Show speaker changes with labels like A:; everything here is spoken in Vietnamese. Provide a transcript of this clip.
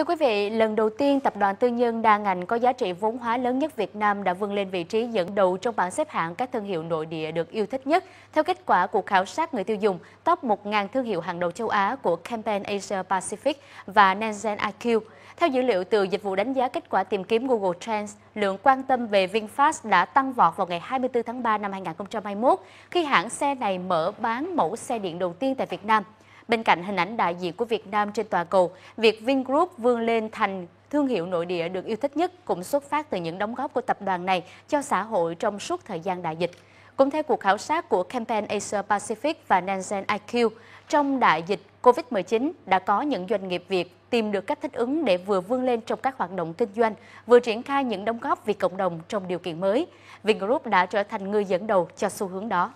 A: Thưa quý vị, lần đầu tiên tập đoàn tư nhân đa ngành có giá trị vốn hóa lớn nhất Việt Nam đã vươn lên vị trí dẫn đầu trong bảng xếp hạng các thương hiệu nội địa được yêu thích nhất. Theo kết quả cuộc khảo sát người tiêu dùng top 1.000 thương hiệu hàng đầu châu Á của Campaign Asia Pacific và Nanzen IQ. Theo dữ liệu từ dịch vụ đánh giá kết quả tìm kiếm Google Trends, lượng quan tâm về VinFast đã tăng vọt vào ngày 24 tháng 3 năm 2021 khi hãng xe này mở bán mẫu xe điện đầu tiên tại Việt Nam. Bên cạnh hình ảnh đại diện của Việt Nam trên tòa cầu, việc Vingroup vươn lên thành thương hiệu nội địa được yêu thích nhất cũng xuất phát từ những đóng góp của tập đoàn này cho xã hội trong suốt thời gian đại dịch. Cũng theo cuộc khảo sát của Campaign Asia Pacific và Nansen IQ, trong đại dịch COVID-19 đã có những doanh nghiệp Việt tìm được cách thích ứng để vừa vươn lên trong các hoạt động kinh doanh, vừa triển khai những đóng góp vì cộng đồng trong điều kiện mới. Vingroup đã trở thành người dẫn đầu cho xu hướng đó.